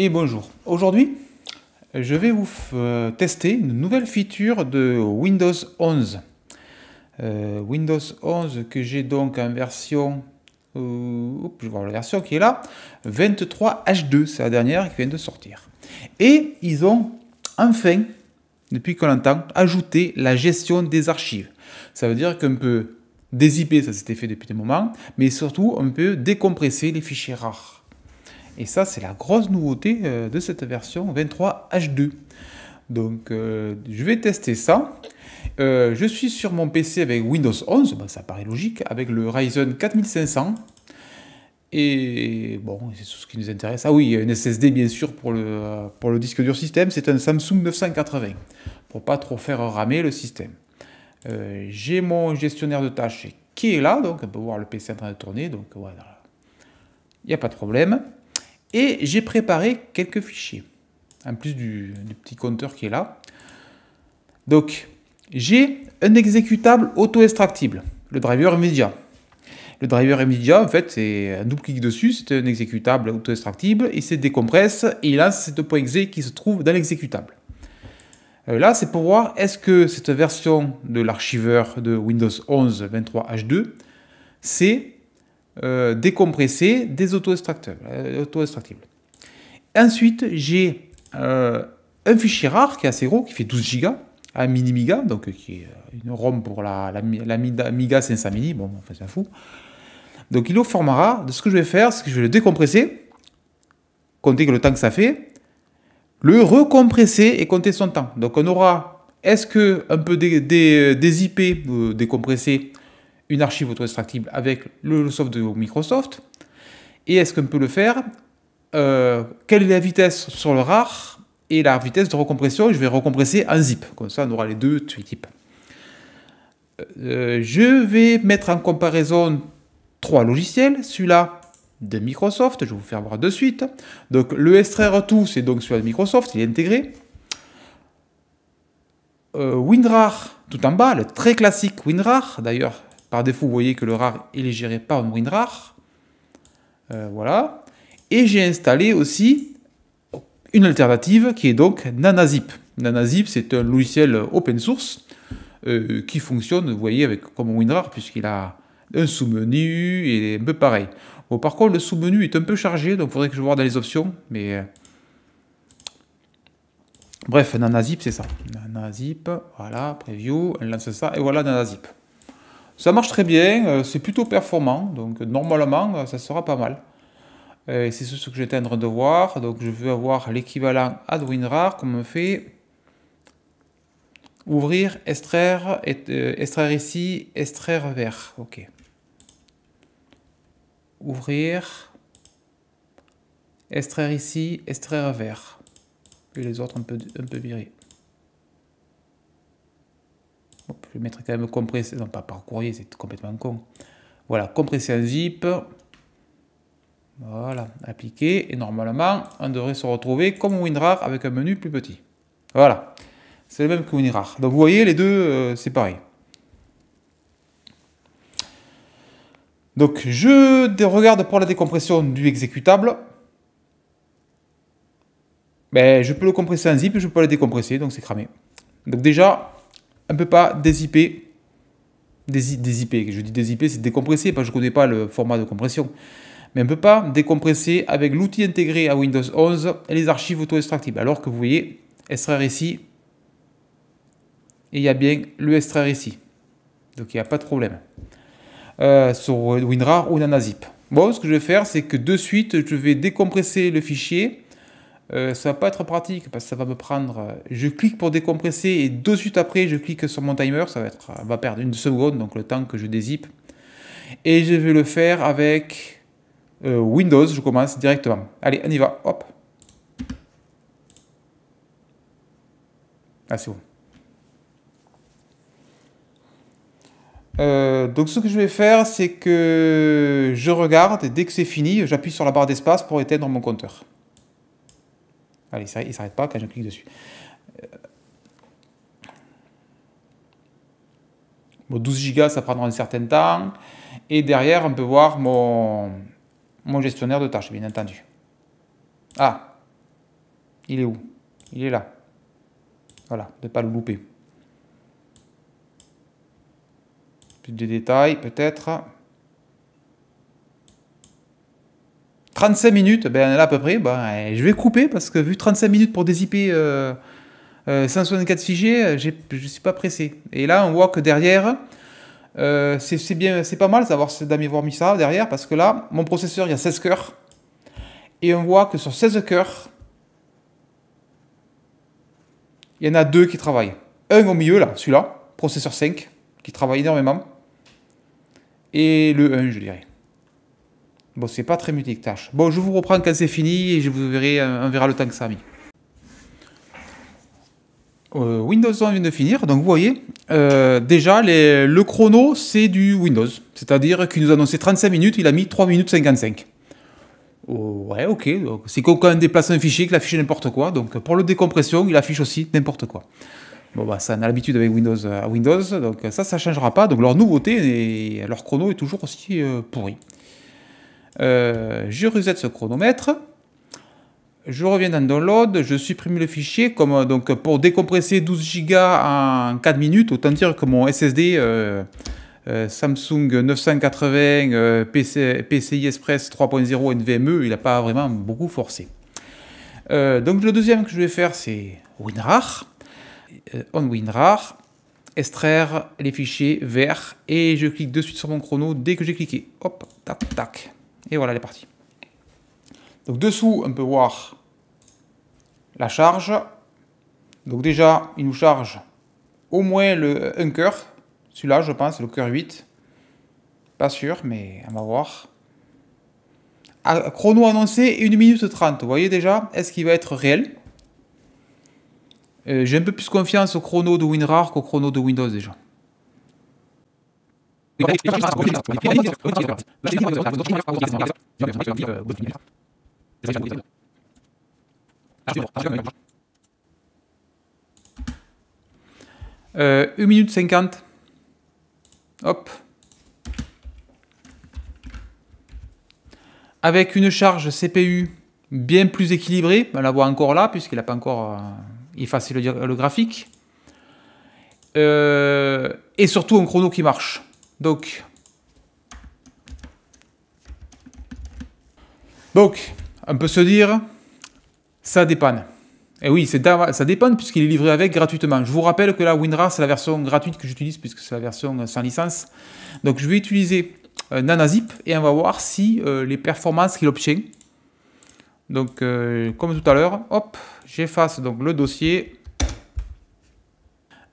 et bonjour. Aujourd'hui, je vais vous euh, tester une nouvelle feature de Windows 11. Euh, Windows 11 que j'ai donc en version, euh, je vois la version qui est là, 23H2, c'est la dernière qui vient de sortir. Et ils ont enfin, depuis qu'on l'entend, ajouté la gestion des archives. Ça veut dire qu'on peut dézipper, ça s'était fait depuis des moments, mais surtout on peut décompresser les fichiers rares. Et ça, c'est la grosse nouveauté euh, de cette version 23H2. Donc, euh, je vais tester ça. Euh, je suis sur mon PC avec Windows 11, ben, ça paraît logique, avec le Ryzen 4500. Et bon, c'est tout ce qui nous intéresse. Ah oui, une SSD bien sûr pour le, pour le disque dur système, c'est un Samsung 980, pour pas trop faire ramer le système. J'ai mon gestionnaire de tâches qui est là, donc on peut voir le PC en train de tourner, donc voilà. Il n'y a pas de problème. Et j'ai préparé quelques fichiers, en plus du, petit compteur qui est là. Donc, j'ai un exécutable auto-extractible, le driver Nvidia. Le driver Nvidia, en fait, c'est un double clic dessus, c'est un exécutable auto-extractible, il se décompresse et il lance cette .exe qui se trouve dans l'exécutable. Euh, là, c'est pour voir est-ce que cette version de l'archiveur de Windows 11 23H2, c'est euh, décompresser des auto-extractibles. Euh, Ensuite, j'ai euh, un fichier rare qui est assez gros, qui fait 12 gigas, un mini miga, donc qui est une ROM pour la, la, la Miga 500 mini, bon, enfin, c'est fou. Donc il est au format De ce que je vais faire, c'est que je vais le décompresser, compter le temps que ça fait, le recompresser et compter son temps. Donc on aura, est-ce que un peu des, des, décompressés une archive auto-extractible avec le soft de Microsoft Et est-ce qu'on peut le faire euh, Quelle est la vitesse sur le RAR et la vitesse de recompression Je vais recompresser en zip, comme ça on aura les deux types. Euh, je vais mettre en comparaison trois logiciels. Celui-là de Microsoft, je vais vous faire voir de suite. Donc le extraire tout, c'est donc celui de Microsoft, il est intégré. Euh, WinRAR tout en bas, le très classique WinRAR, d'ailleurs par défaut, vous voyez que le rare il est géré par WinRAR. Euh, voilà. Et j'ai installé aussi une alternative qui est donc NanaZip. NanaZip, c'est un logiciel open source euh, qui fonctionne, vous voyez, avec, comme WinRAR, puisqu'il a un sous-menu et un peu pareil. par contre, le sous-menu est un peu chargé, donc il faudrait que je vois dans les options, mais... Euh, bref, NanaZip, c'est ça. NanaZip, voilà, preview, on lance ça, et voilà NanaZip. Ça marche très bien, euh, c'est plutôt performant, donc normalement euh, ça sera pas mal. Euh, c'est ce que train de voir, donc je veux avoir l'équivalent AdWinRAR qu'on me fait ouvrir, extraire, extraire ici, extraire vert. ok. Ouvrir, extraire ici, extraire vers. Et les autres un peu, un peu virés. Je vais mettre quand même compressé, non pas par courrier, c'est complètement con. Voilà, compressé en zip. Voilà, appliqué. Et normalement, on devrait se retrouver comme WinRAR avec un menu plus petit. Voilà, c'est le même que WinRAR. Donc vous voyez, les deux, euh, c'est pareil. Donc je regarde pour la décompression du exécutable. Ben, je peux le compresser en zip, je peux le décompresser, donc c'est cramé. Donc déjà, on ne peut pas dézipper. je dis dézipper, c'est décompresser, parce que je connais pas le format de compression. Mais on ne peut pas décompresser avec l'outil intégré à Windows 11 et les archives auto-extractibles. Alors que vous voyez, extraire ici, et il y a bien le extraire ici. Donc il n'y a pas de problème. Euh, sur WinRAR ou NanaZip. Bon, ce que je vais faire, c'est que de suite, je vais décompresser le fichier ça euh, ça va pas être pratique parce que ça va me prendre. Euh, je clique pour décompresser et de suite après, je clique sur mon timer. Ça va, être, euh, va perdre une seconde, donc le temps que je dézippe. Et je vais le faire avec Windows. Je commence directement. Allez, on y va. Hop. Ah, c'est bon. donc ce que je vais faire, c'est que je regarde et dès que c'est fini, j'appuie sur la barre d'espace pour éteindre mon compteur. Allez, il ne s'arrête pas quand je clique dessus. Euh, bon, 12 Go, ça prendra un certain temps. Et derrière, on peut voir mon, mon gestionnaire de tâches, bien entendu. Ah, il est où Il est là. Voilà, ne pas le louper. Plus de détails, peut-être. 35 minutes, ben là à peu près, ben, je vais couper parce que vu 35 minutes pour des IP 164 figés, je ne suis pas pressé. Et là, on voit que derrière, euh, c'est bien, c'est pas mal d'avoir mis ça derrière parce que là, mon processeur, il y a 16 cœurs. Et on voit que sur 16 cœurs, il y en a deux qui travaillent. Un au milieu, là, celui-là, processeur 5, qui travaille énormément. Et le 1, je dirais. Bon, c'est pas très multi-tâche. Bon, je vous reprends quand c'est fini et je vous verrai, euh, on verra le temps que ça a mis. Euh, Windows vient de finir, donc vous voyez, euh, déjà le chrono c'est du Windows, c'est-à-dire qu'il nous annoncé 35 minutes, il a mis 3 minutes 55. ouais, ok, c'est comme quand on déplace un fichier qu'il affiche n'importe quoi, donc pour le décompression, il affiche aussi n'importe quoi. Bon, bah, ça, on a l'habitude avec Windows à Windows, donc ça, ça changera pas. Donc, leur nouveauté et leur chrono est toujours aussi pourri. Euh, je reset ce chronomètre. Je reviens dans Download, je supprime le fichier. Euh, donc, pour décompresser 12 Go en 4 minutes, autant dire que mon SSD euh, Samsung 980 PCI Express 3.0 NVMe, il n'a pas vraiment beaucoup forcé. donc le deuxième que je vais faire, c'est WinRAR. on WinRAR, extraire les fichiers verts et je clique de suite sur mon chrono dès que j'ai cliqué. Hop, tac, tac. Et voilà, elle est partie. Donc dessous, on peut voir la charge. Donc déjà, il nous charge au moins le, un cœur. Celui-là, je pense, le cœur 8. Pas sûr, mais on va voir. Ah, chrono annoncé, 1 minute 30. Vous voyez déjà, est-ce qu'il va être réel euh, J'ai un peu plus confiance au chrono de WinRAR qu'au chrono de Windows déjà. Euh, 1 minute 50. Hop. Avec une charge CPU bien plus équilibrée, on la voit encore là, puisqu'il n'a pas encore euh, effacé le, le graphique. Euh, et surtout un chrono qui marche. Donc, donc, on peut se dire, ça dépanne. Et eh oui, ça dépanne puisqu'il est livré avec gratuitement. Je vous rappelle que la WinRAR, c'est la version gratuite que j'utilise puisque c'est la version euh, sans licence. Donc, je vais utiliser euh, NanaZip et on va voir si euh, les performances qu'il obtient. Donc, comme tout à l'heure, hop, j'efface donc le dossier.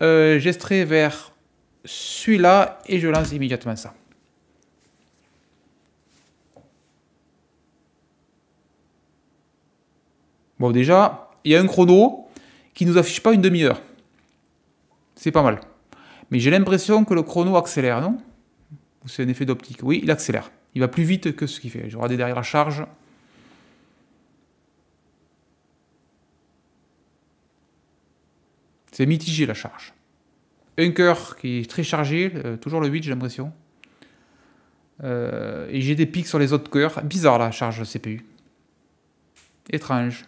J'extrais vers celui-là et je lance immédiatement ça. Bon, déjà, il y a un chrono qui ne nous affiche pas une demi-heure. C'est pas mal. Mais j'ai l'impression que le chrono accélère, non C'est un effet d'optique. Oui, il accélère. Il va plus vite que ce qu'il fait. Je regarde derrière la charge. C'est mitigé la charge. Un cœur qui est très chargé, euh, toujours le 8 j'ai l'impression. Euh, et j'ai des pics sur les autres cœurs. Bizarre la charge CPU. Étrange.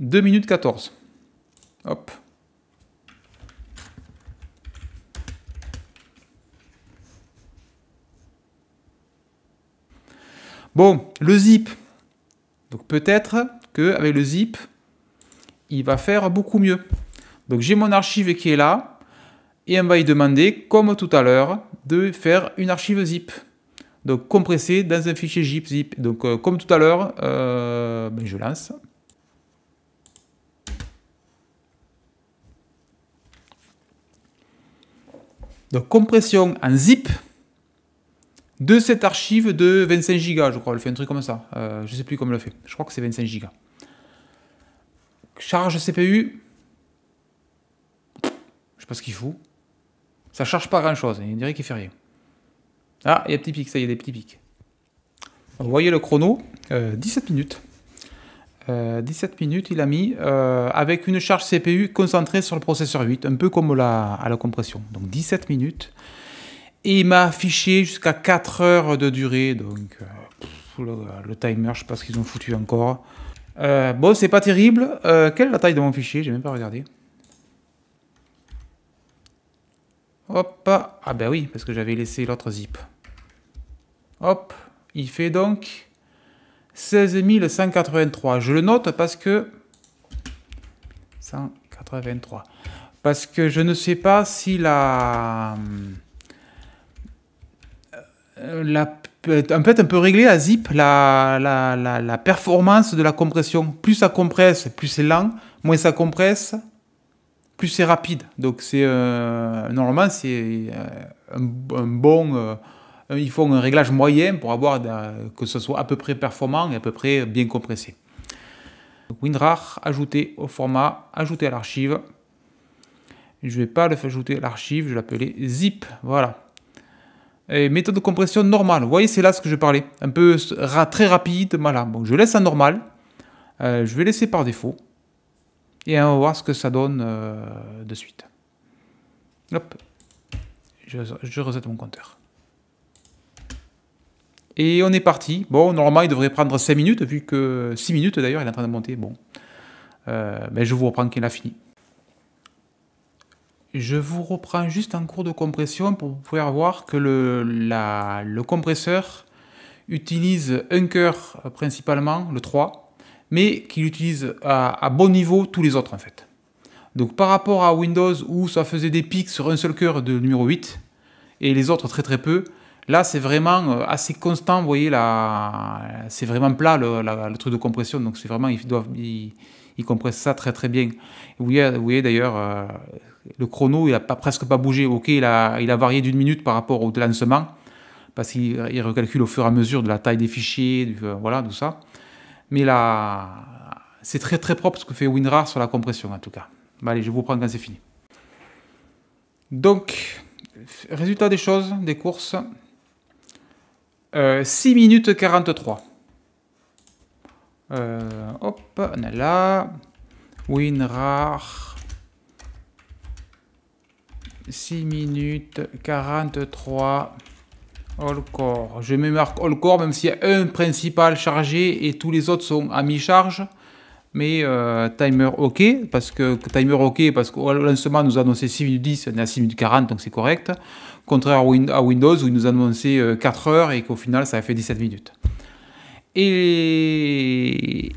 2 minutes 14. Hop. Bon, le zip. Donc peut-être qu'avec le zip, il va faire beaucoup mieux. Donc j'ai mon archive qui est là, et on va y demander, comme tout à l'heure, de faire une archive zip. Donc compresser dans un fichier zip zip. Donc euh, comme tout à l'heure, euh, ben, je lance. Donc compression en zip de cette archive de 25 Go, je crois. Elle fait un truc comme ça. je euh, je sais plus comment elle fait. Je crois que c'est 25 Go. Charge CPU. Je sais pas ce qu'il fout. Ça charge pas grand chose. Hein. Il dirait qu'il fait rien. Ah, il y a petits pics, ça y est, des petits pics. Vous voyez le chrono 17 euh, minutes. 17 euh, minutes, il a mis avec une charge CPU concentrée sur le processeur 8, un peu comme à la compression. Donc 17 minutes il m'a affiché jusqu'à 4 heures de durée. Donc, euh, le, timer, je sais pas ce qu'ils ont foutu encore. Euh, bon, c'est pas terrible. Euh, quelle est la taille de mon fichier J'ai même pas regardé. Hop. Ah ben oui, parce que j'avais laissé l'autre zip. Hop. Il fait donc 16 183. Je le note parce que... 183. Parce que je ne sais pas si la... Hum, euh, la, en fait, on peut régler à zip la, performance de la compression. Plus ça compresse, plus c'est lent. Moins ça compresse, plus c'est rapide. Donc, c'est euh, normalement, c'est euh, un, bon. ils font un réglage moyen pour avoir que ce soit à peu près performant et à peu près bien compressé. WinRAR ajouté au format, ajouté à l'archive. Je ne vais pas le faire ajouter à l'archive, je vais l'appeler zip. Voilà méthode de compression normale. Vous voyez, c'est là ce que je parlais. Un peu très rapide, voilà. je laisse en normal. Euh, je vais laisser par défaut. Et on va voir ce que ça donne euh, de suite. Hop. Je, je reset mon compteur. Et on est parti. Bon, normalement, il devrait prendre 5 minutes, vu que 6 minutes d'ailleurs, il est en train de monter. Bon. mais euh, ben, je vous reprends qu'il a fini. Je vous reprends juste en cours de compression pour pouvoir voir que le, le compresseur utilise un cœur euh, principalement, le 3, mais qu'il utilise à, bon niveau tous les autres en fait. Donc par rapport à Windows où ça faisait des pics sur un seul cœur de numéro 8 et les autres très très peu, là c'est vraiment euh, assez constant, vous voyez, c'est vraiment plat le, truc de compression, donc c'est vraiment, ils doivent... Il compresse ça très très bien. Vous voyez, d'ailleurs, euh, le chrono, il n'a pas, presque pas bougé. Ok, il a, il a varié d'une minute par rapport au lancement, parce qu'il recalcule au fur et à mesure de la taille des fichiers, euh, voilà, tout ça. Mais là, c'est très très propre ce que fait WinRAR sur la compression en tout cas. Bah, allez, je vous prends quand c'est fini. Donc, résultat des choses, des courses. 6 euh, minutes 43. Euh, hop, on a là. WinRAR. 6 minutes 43. All core. Je me marque all core, même s'il y a un principal chargé et tous les autres sont à mi-charge. Mais euh, timer OK, parce que timer OK, parce que le lancement nous a annoncé 6 minutes 10, on est à 6 minutes 40, donc c'est correct. Contraire à, Windows où il nous a annoncé 4 heures et qu'au final ça a fait 17 minutes. Et,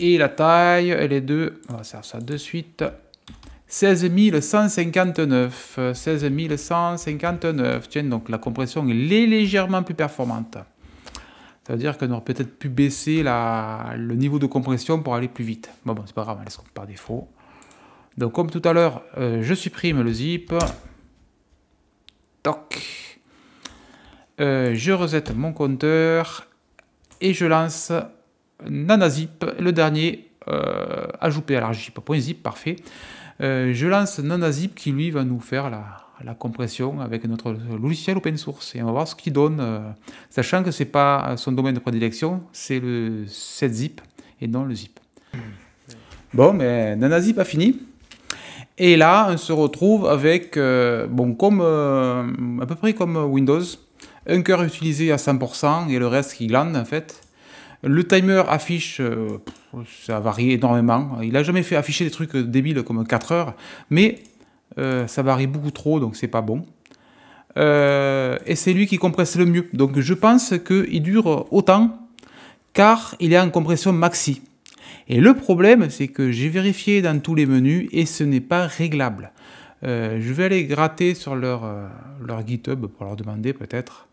la taille, elle est de... On va faire ça de suite. 16 159. Tiens, donc la compression est légèrement plus performante. Ça veut dire qu'on aurait peut-être pu baisser la, le niveau de compression pour aller plus vite. Bon, bon c'est pas grave, elle laisse par défaut. Donc comme tout à l'heure, euh, je supprime le zip. Toc. Euh, je reset mon compteur et je lance nanazip, le dernier euh, ajouté à l'argip.zip, parfait. Euh, je lance nanazip qui lui va nous faire la, compression avec notre logiciel open source et on va voir ce qu'il donne, euh, sachant que ce n'est pas son domaine de prédilection, c'est le 7zip et non le zip. Bon, mais nanazip a fini. Et là, on se retrouve avec, bon, comme, à peu près comme Windows, un cœur utilisé à 100% et le reste qui glande en fait. Le timer affiche, euh, ça varie énormément. Il n'a jamais fait afficher des trucs débiles comme 4 heures, mais euh, ça varie beaucoup trop, donc c'est pas bon. Euh, et c'est lui qui compresse le mieux. Donc je pense qu'il dure autant car il est en compression maxi. Et le problème, c'est que j'ai vérifié dans tous les menus et ce n'est pas réglable. je vais aller gratter sur leur, leur GitHub pour leur demander peut-être.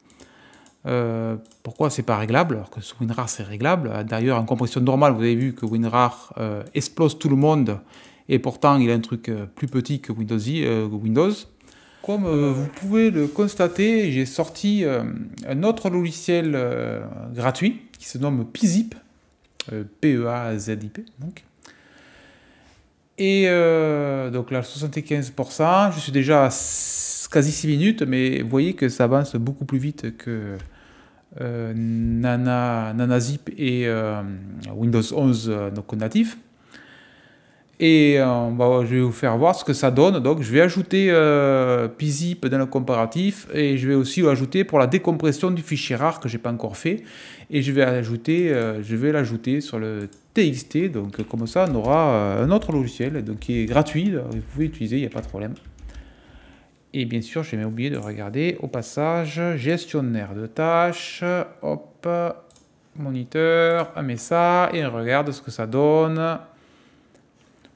Euh, pourquoi c'est pas réglable alors que WinRAR c'est réglable D'ailleurs en compression normale vous avez vu que WinRAR euh, explose tout le monde et pourtant il a un truc euh, plus petit que Windows. Windows. Comme vous pouvez le constater, j'ai sorti un autre logiciel gratuit qui se nomme Pzip, P-E-A-Z-I-P e donc. Et donc là 75%, je suis déjà à quasi 6 minutes, mais vous voyez que ça avance beaucoup plus vite que euh, Nana, ZIP et euh, Windows 11 donc euh, natif. Et bah, je vais vous faire voir ce que ça donne. Donc je vais ajouter PZIP dans le comparatif et je vais aussi ajouter pour la décompression du fichier rare que je n'ai pas encore fait. Et je vais ajouter, je vais l'ajouter sur le TXT. Donc comme ça, on aura un autre logiciel donc, qui est gratuit. Vous pouvez l'utiliser, il n'y a pas de problème. Et bien sûr, j'ai même oublié de regarder au passage gestionnaire de tâches. Hop, moniteur, on met ça et on regarde ce que ça donne.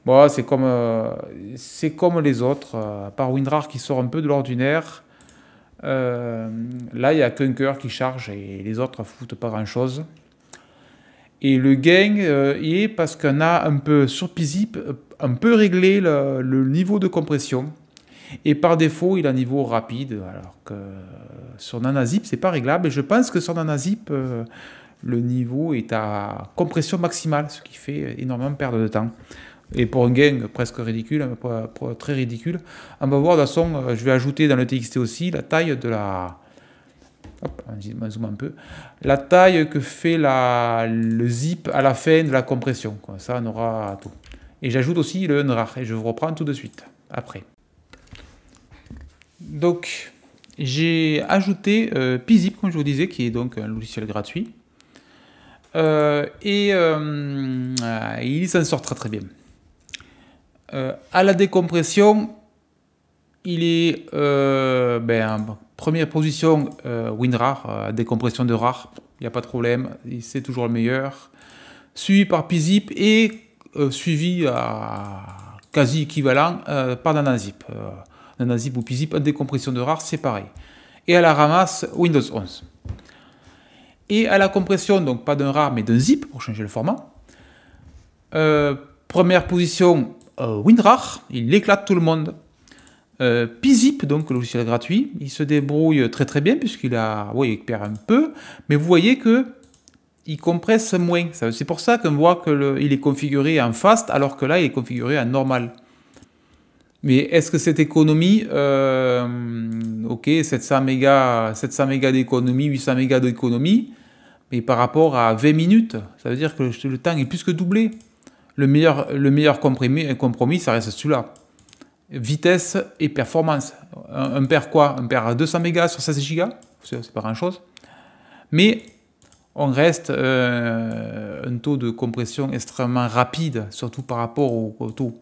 Bon, c'est comme, euh, c'est comme les autres, euh, à part WinRAR qui sort un peu de l'ordinaire. Euh, là, il n'y a qu'un cœur qui charge et les autres foutent pas grand-chose. Et le gain est parce qu'on a un peu sur un peu réglé le niveau de compression. Et par défaut, il a un niveau rapide, alors que sur NanaZip, c'est pas réglable. Et je pense que sur NanaZip, euh, le niveau est à compression maximale, ce qui fait énormément perdre de temps. Et pour un gain presque ridicule, hein, très ridicule, on va voir, de toute façon, euh, je vais ajouter dans le TXT aussi la taille de la... Hop, on zoom un peu. La taille que fait la, le zip à la fin de la compression. Ça, on aura tout. Et j'ajoute aussi le unrar et je vous reprends tout de suite, après. Donc, j'ai ajouté euh, Pizip, comme je vous disais, qui est donc un logiciel gratuit. Euh, et euh, il s'en sort très très bien. à la décompression, il est ben, en première position WinRAR, décompression de RAR, il n'y a pas de problème, c'est toujours le meilleur. Suivi par Pizip et suivi à quasi équivalent par Nanazip. Un zip ou pzip, une décompression de RAR, c'est pareil. Et à la ramasse, Windows 11. Et à la compression, donc pas d'un RAR mais d'un zip pour changer le format. Euh, première position, euh, WinRAR, il éclate tout le monde. Euh, Pzip, donc le logiciel gratuit, il se débrouille très très bien puisqu'il a, oui, il perd un peu, mais vous voyez que il compresse moins. C'est pour ça qu'on voit qu'il est configuré en fast alors que là il est configuré en normal. Mais est-ce que cette économie, euh, ok, 700 mégas, 700 d'économie, 800 mégas d'économie, mais par rapport à 20 minutes, ça veut dire que le temps est plus que doublé. Le meilleur, le meilleur compromis, ça reste celui-là. Vitesse et performance. Un, père perd quoi Un perd 200 mégas sur 16 gigas C'est pas grand-chose. Mais on reste euh, un taux de compression extrêmement rapide, surtout par rapport au taux.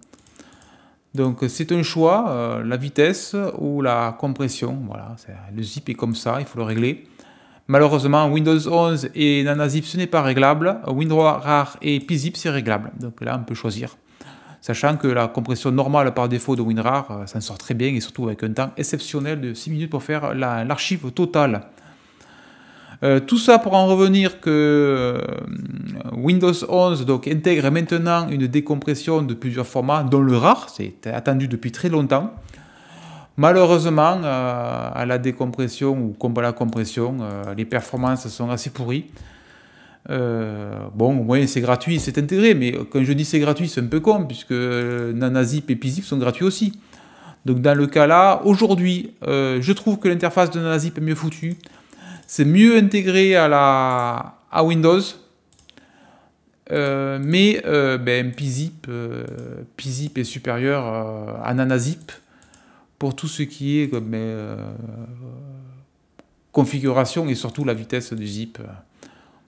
Donc c'est un choix, euh, la vitesse ou la compression. Voilà, le zip est comme ça, il faut le régler. Malheureusement, Windows 11 et NanaZip, ce n'est pas réglable. WinRar Rare et PZIP, c'est réglable. Donc là, on peut choisir. Sachant que la compression normale par défaut de WinRAR ça euh, s'en sort très bien et surtout avec un temps exceptionnel de 6 minutes pour faire l'archive totale. Euh, tout ça pour en revenir que euh, Windows 11 donc, intègre maintenant une décompression de plusieurs formats, dont le rare, c'est attendu depuis très longtemps. Malheureusement, euh, à la décompression ou comme à la compression, les performances sont assez pourries. bon, au moins c'est gratuit, c'est intégré, mais quand je dis c'est gratuit, c'est un peu con, puisque Nanazip et Pizip sont gratuits aussi. Donc dans le cas là, aujourd'hui, je trouve que l'interface de Nanazip est mieux foutue. C'est mieux intégré à, la, à Windows. Euh, mais euh, ben, PZIP, euh, est supérieur euh, à NanaZip pour tout ce qui est ben, configuration et surtout la vitesse du zip.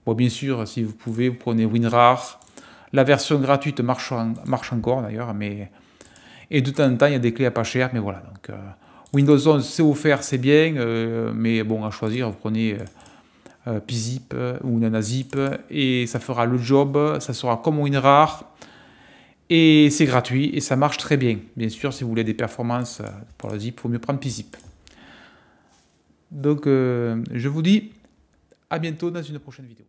Bon, bien sûr, si vous pouvez, vous prenez WinRAR. La version gratuite marche, marche encore d'ailleurs, mais et de temps en temps, il y a des clés à pas cher, mais voilà. Donc, Windows 11, c'est offert, c'est bien, euh, mais bon, à choisir, vous prenez Pzip euh, euh, ou NanaZip, et ça fera le job, ça sera comme WinRAR, et c'est gratuit, et ça marche très bien. Bien sûr, si vous voulez des performances pour la Zip, il faut mieux prendre Pzip. Donc, je vous dis à bientôt dans une prochaine vidéo.